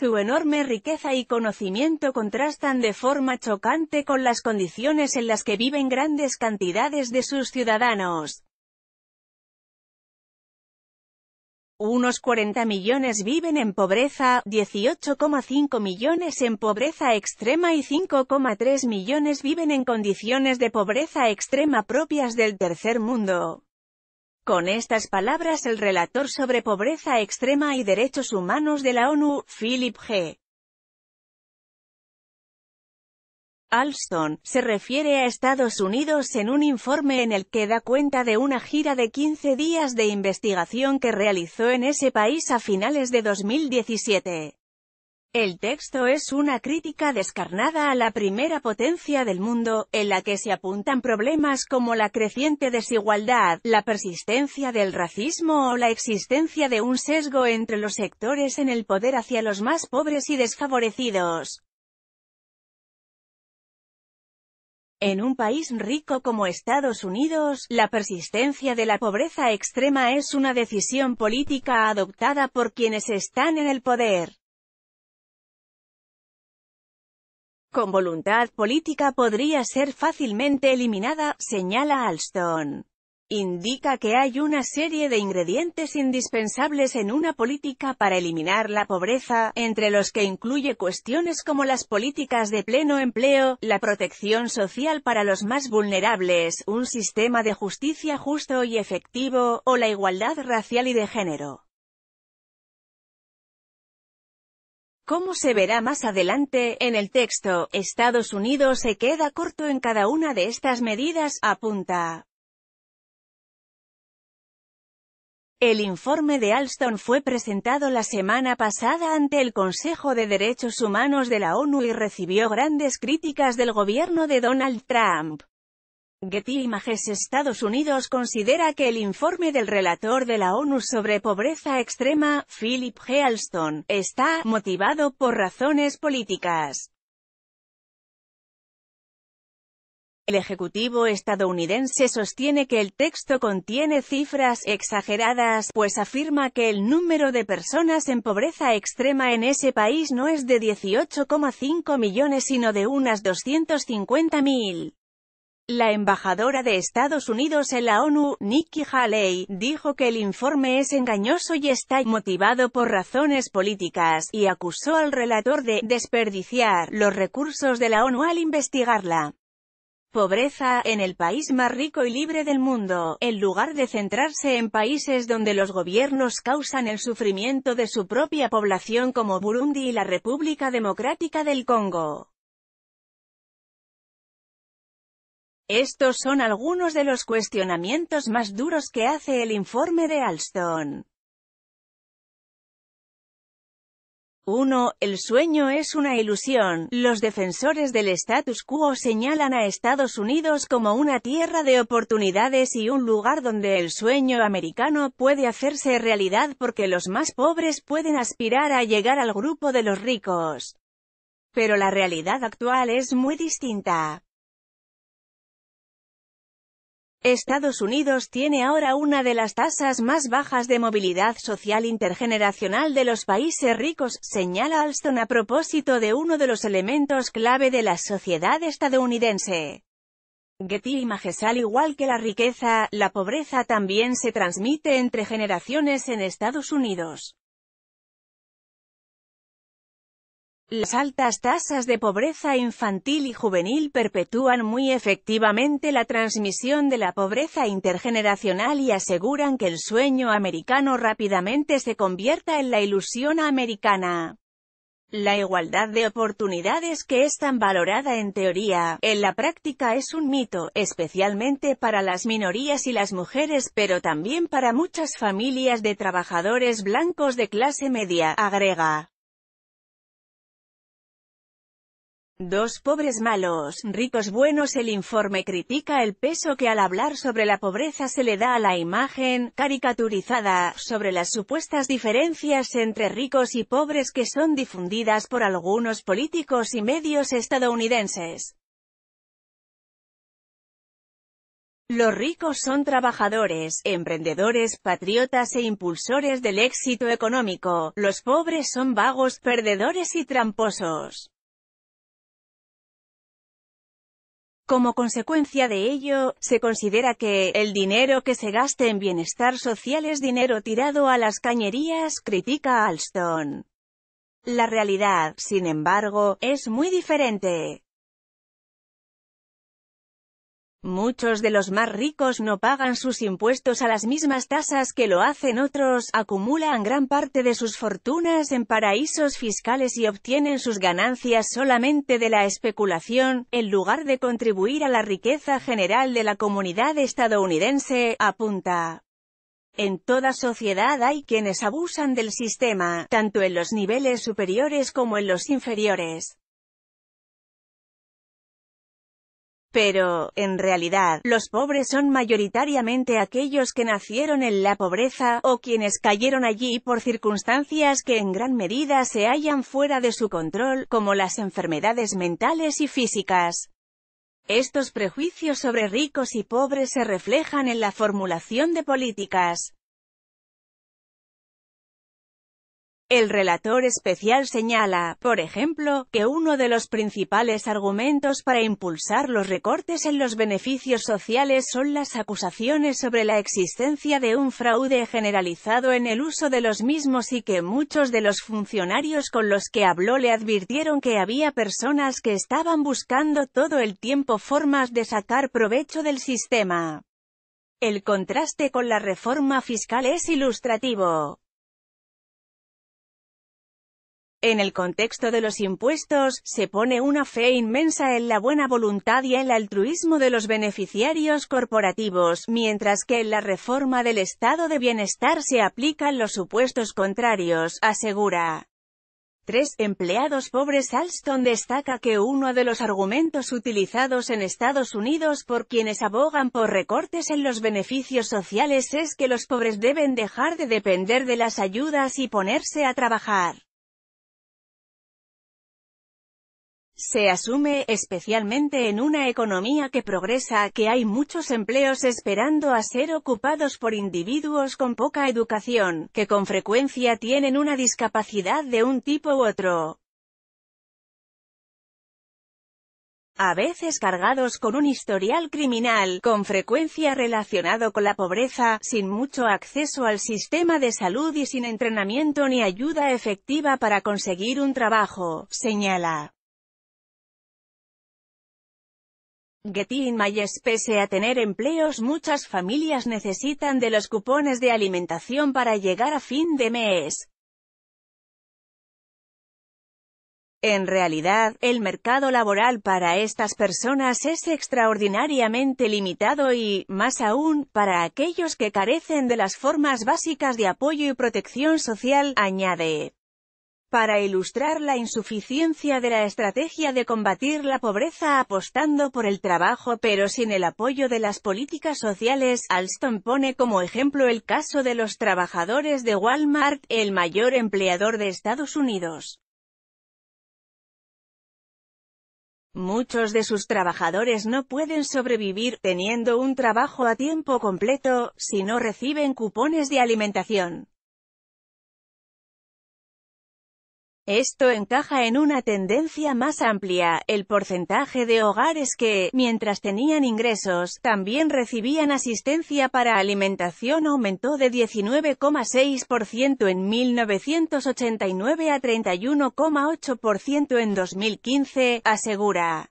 Su enorme riqueza y conocimiento contrastan de forma chocante con las condiciones en las que viven grandes cantidades de sus ciudadanos. Unos 40 millones viven en pobreza, 18,5 millones en pobreza extrema y 5,3 millones viven en condiciones de pobreza extrema propias del tercer mundo. Con estas palabras el relator sobre pobreza extrema y derechos humanos de la ONU, Philip G. Alston, se refiere a Estados Unidos en un informe en el que da cuenta de una gira de 15 días de investigación que realizó en ese país a finales de 2017. El texto es una crítica descarnada a la primera potencia del mundo, en la que se apuntan problemas como la creciente desigualdad, la persistencia del racismo o la existencia de un sesgo entre los sectores en el poder hacia los más pobres y desfavorecidos. En un país rico como Estados Unidos, la persistencia de la pobreza extrema es una decisión política adoptada por quienes están en el poder. con voluntad política podría ser fácilmente eliminada, señala Alston. Indica que hay una serie de ingredientes indispensables en una política para eliminar la pobreza, entre los que incluye cuestiones como las políticas de pleno empleo, la protección social para los más vulnerables, un sistema de justicia justo y efectivo, o la igualdad racial y de género. Como se verá más adelante, en el texto, Estados Unidos se queda corto en cada una de estas medidas, apunta. El informe de Alston fue presentado la semana pasada ante el Consejo de Derechos Humanos de la ONU y recibió grandes críticas del gobierno de Donald Trump. Getty Images Estados Unidos considera que el informe del relator de la ONU sobre pobreza extrema, Philip G. está «motivado por razones políticas». El Ejecutivo estadounidense sostiene que el texto contiene cifras exageradas, pues afirma que el número de personas en pobreza extrema en ese país no es de 18,5 millones sino de unas 250.000. La embajadora de Estados Unidos en la ONU, Nikki Haley, dijo que el informe es engañoso y está motivado por razones políticas, y acusó al relator de «desperdiciar» los recursos de la ONU al investigarla. Pobreza, en el país más rico y libre del mundo, en lugar de centrarse en países donde los gobiernos causan el sufrimiento de su propia población como Burundi y la República Democrática del Congo. Estos son algunos de los cuestionamientos más duros que hace el informe de Alston. 1. El sueño es una ilusión. Los defensores del status quo señalan a Estados Unidos como una tierra de oportunidades y un lugar donde el sueño americano puede hacerse realidad porque los más pobres pueden aspirar a llegar al grupo de los ricos. Pero la realidad actual es muy distinta. Estados Unidos tiene ahora una de las tasas más bajas de movilidad social intergeneracional de los países ricos, señala Alston a propósito de uno de los elementos clave de la sociedad estadounidense. Getty y igual que la riqueza, la pobreza también se transmite entre generaciones en Estados Unidos. Las altas tasas de pobreza infantil y juvenil perpetúan muy efectivamente la transmisión de la pobreza intergeneracional y aseguran que el sueño americano rápidamente se convierta en la ilusión americana. La igualdad de oportunidades que es tan valorada en teoría, en la práctica es un mito, especialmente para las minorías y las mujeres pero también para muchas familias de trabajadores blancos de clase media, agrega. Dos pobres malos, ricos buenos El informe critica el peso que al hablar sobre la pobreza se le da a la imagen, caricaturizada, sobre las supuestas diferencias entre ricos y pobres que son difundidas por algunos políticos y medios estadounidenses. Los ricos son trabajadores, emprendedores, patriotas e impulsores del éxito económico, los pobres son vagos, perdedores y tramposos. Como consecuencia de ello, se considera que el dinero que se gaste en bienestar social es dinero tirado a las cañerías, critica Alston. La realidad, sin embargo, es muy diferente. Muchos de los más ricos no pagan sus impuestos a las mismas tasas que lo hacen otros, acumulan gran parte de sus fortunas en paraísos fiscales y obtienen sus ganancias solamente de la especulación, en lugar de contribuir a la riqueza general de la comunidad estadounidense, apunta. En toda sociedad hay quienes abusan del sistema, tanto en los niveles superiores como en los inferiores. Pero, en realidad, los pobres son mayoritariamente aquellos que nacieron en la pobreza, o quienes cayeron allí por circunstancias que en gran medida se hallan fuera de su control, como las enfermedades mentales y físicas. Estos prejuicios sobre ricos y pobres se reflejan en la formulación de políticas. El relator especial señala, por ejemplo, que uno de los principales argumentos para impulsar los recortes en los beneficios sociales son las acusaciones sobre la existencia de un fraude generalizado en el uso de los mismos y que muchos de los funcionarios con los que habló le advirtieron que había personas que estaban buscando todo el tiempo formas de sacar provecho del sistema. El contraste con la reforma fiscal es ilustrativo. En el contexto de los impuestos, se pone una fe inmensa en la buena voluntad y el altruismo de los beneficiarios corporativos, mientras que en la reforma del estado de bienestar se aplican los supuestos contrarios, asegura. Tres empleados pobres Alston destaca que uno de los argumentos utilizados en Estados Unidos por quienes abogan por recortes en los beneficios sociales es que los pobres deben dejar de depender de las ayudas y ponerse a trabajar. se asume, especialmente en una economía que progresa, que hay muchos empleos esperando a ser ocupados por individuos con poca educación, que con frecuencia tienen una discapacidad de un tipo u otro. a veces cargados con un historial criminal, con frecuencia relacionado con la pobreza, sin mucho acceso al sistema de salud y sin entrenamiento ni ayuda efectiva para conseguir un trabajo, señala. Getty Mayes pese a tener empleos muchas familias necesitan de los cupones de alimentación para llegar a fin de mes. En realidad, el mercado laboral para estas personas es extraordinariamente limitado y, más aún, para aquellos que carecen de las formas básicas de apoyo y protección social, añade para ilustrar la insuficiencia de la estrategia de combatir la pobreza apostando por el trabajo pero sin el apoyo de las políticas sociales, Alston pone como ejemplo el caso de los trabajadores de Walmart, el mayor empleador de Estados Unidos. Muchos de sus trabajadores no pueden sobrevivir teniendo un trabajo a tiempo completo, si no reciben cupones de alimentación. Esto encaja en una tendencia más amplia, el porcentaje de hogares que, mientras tenían ingresos, también recibían asistencia para alimentación aumentó de 19,6% en 1989 a 31,8% en 2015, asegura.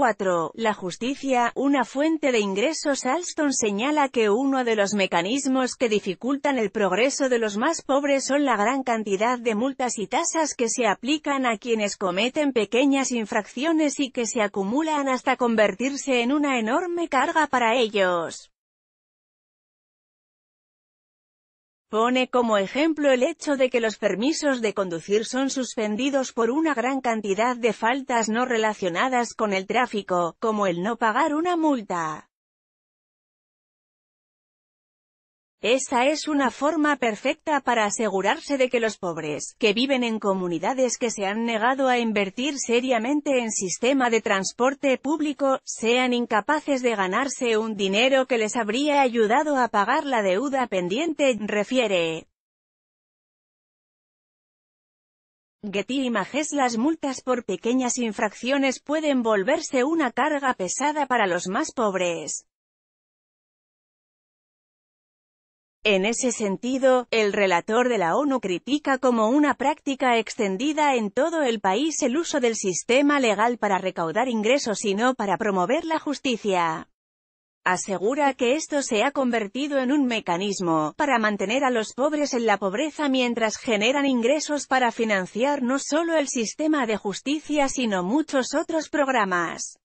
4. La justicia, una fuente de ingresos Alston señala que uno de los mecanismos que dificultan el progreso de los más pobres son la gran cantidad de multas y tasas que se aplican a quienes cometen pequeñas infracciones y que se acumulan hasta convertirse en una enorme carga para ellos. Pone como ejemplo el hecho de que los permisos de conducir son suspendidos por una gran cantidad de faltas no relacionadas con el tráfico, como el no pagar una multa. Esta es una forma perfecta para asegurarse de que los pobres, que viven en comunidades que se han negado a invertir seriamente en sistema de transporte público, sean incapaces de ganarse un dinero que les habría ayudado a pagar la deuda pendiente, refiere. Getty Images Las multas por pequeñas infracciones pueden volverse una carga pesada para los más pobres. En ese sentido, el relator de la ONU critica como una práctica extendida en todo el país el uso del sistema legal para recaudar ingresos y no para promover la justicia. Asegura que esto se ha convertido en un mecanismo para mantener a los pobres en la pobreza mientras generan ingresos para financiar no solo el sistema de justicia sino muchos otros programas.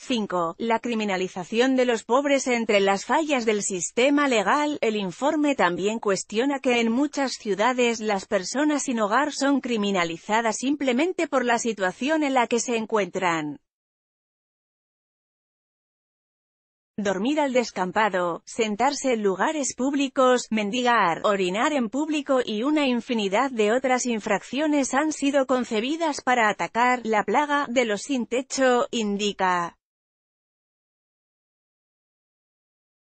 5. La criminalización de los pobres entre las fallas del sistema legal. El informe también cuestiona que en muchas ciudades las personas sin hogar son criminalizadas simplemente por la situación en la que se encuentran. dormir al descampado, sentarse en lugares públicos, mendigar, orinar en público y una infinidad de otras infracciones han sido concebidas para atacar la plaga de los sin techo, indica.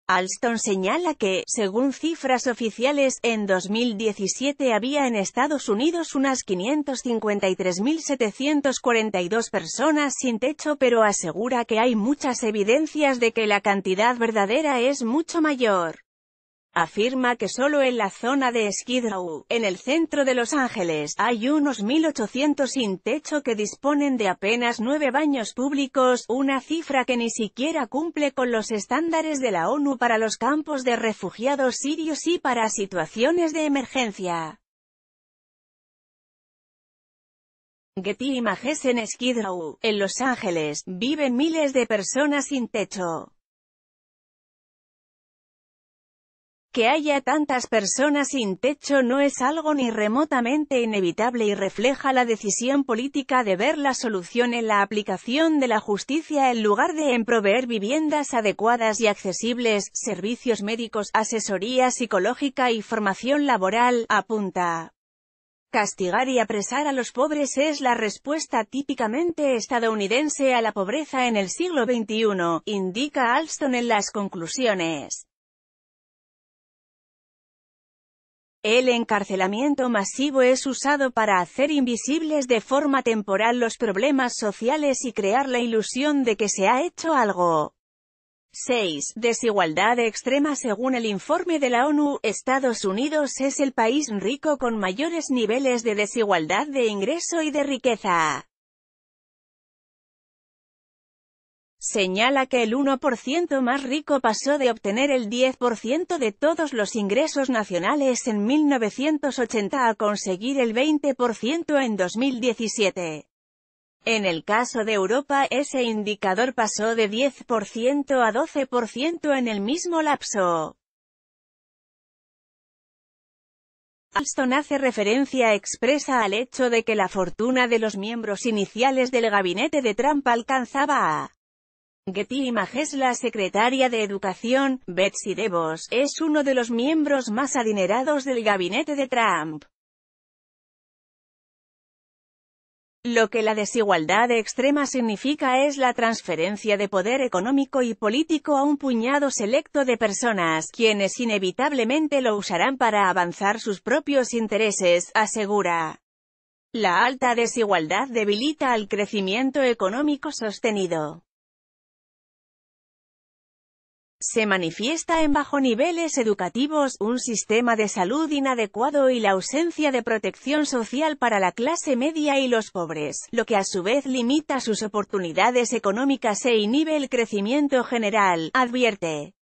Alston señala que, según cifras oficiales, en 2017 había en Estados Unidos unas 553.742 personas sin techo pero asegura que hay muchas evidencias de que la cantidad verdadera es mucho mayor afirma que solo en la zona de Skid Row, en el centro de Los Ángeles, hay unos 1.800 sin techo que disponen de apenas nueve baños públicos, una cifra que ni siquiera cumple con los estándares de la ONU para los campos de refugiados sirios y para situaciones de emergencia. Getty Images en Skid Row, en Los Ángeles, viven miles de personas sin techo. Que haya tantas personas sin techo no es algo ni remotamente inevitable y refleja la decisión política de ver la solución en la aplicación de la justicia en lugar de en proveer viviendas adecuadas y accesibles, servicios médicos, asesoría psicológica y formación laboral, apunta. Castigar y apresar a los pobres es la respuesta típicamente estadounidense a la pobreza en el siglo XXI, indica Alston en las conclusiones. El encarcelamiento masivo es usado para hacer invisibles de forma temporal los problemas sociales y crear la ilusión de que se ha hecho algo. 6. Desigualdad extrema Según el informe de la ONU, Estados Unidos es el país rico con mayores niveles de desigualdad de ingreso y de riqueza. Señala que el 1% más rico pasó de obtener el 10% de todos los ingresos nacionales en 1980 a conseguir el 20% en 2017. En el caso de Europa, ese indicador pasó de 10% a 12% en el mismo lapso. Alston hace referencia expresa al hecho de que la fortuna de los miembros iniciales del gabinete de Trump alcanzaba a Getty Images La secretaria de Educación, Betsy DeVos, es uno de los miembros más adinerados del gabinete de Trump. Lo que la desigualdad extrema significa es la transferencia de poder económico y político a un puñado selecto de personas, quienes inevitablemente lo usarán para avanzar sus propios intereses, asegura. La alta desigualdad debilita al crecimiento económico sostenido se manifiesta en bajo niveles educativos, un sistema de salud inadecuado y la ausencia de protección social para la clase media y los pobres, lo que a su vez limita sus oportunidades económicas e inhibe el crecimiento general, advierte.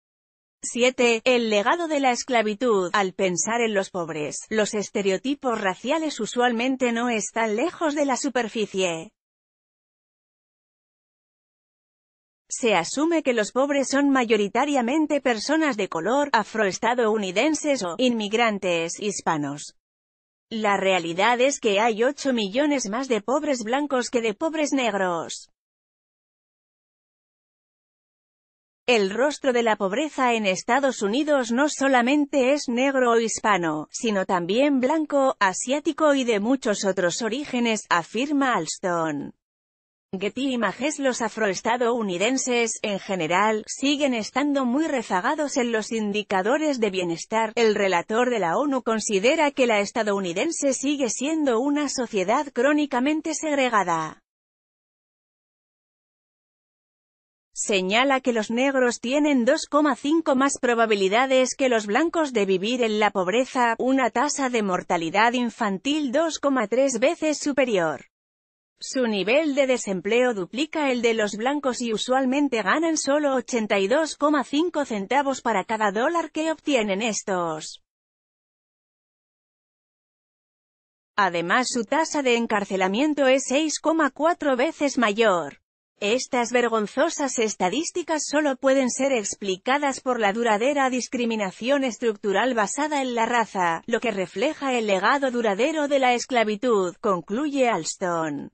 7. El legado de la esclavitud. Al pensar en los pobres, los estereotipos raciales usualmente no están lejos de la superficie. Se asume que los pobres son mayoritariamente personas de color, afroestadounidenses o inmigrantes hispanos. La realidad es que hay 8 millones más de pobres blancos que de pobres negros. El rostro de la pobreza en Estados Unidos no solamente es negro o hispano, sino también blanco, asiático y de muchos otros orígenes, afirma Alston. Getty Images Los afroestadounidenses, en general, siguen estando muy rezagados en los indicadores de bienestar. El relator de la ONU considera que la estadounidense sigue siendo una sociedad crónicamente segregada. Señala que los negros tienen 2,5 más probabilidades que los blancos de vivir en la pobreza, una tasa de mortalidad infantil 2,3 veces superior. Su nivel de desempleo duplica el de los blancos y usualmente ganan solo 82,5 centavos para cada dólar que obtienen estos. Además su tasa de encarcelamiento es 6,4 veces mayor. Estas vergonzosas estadísticas solo pueden ser explicadas por la duradera discriminación estructural basada en la raza, lo que refleja el legado duradero de la esclavitud, concluye Alston.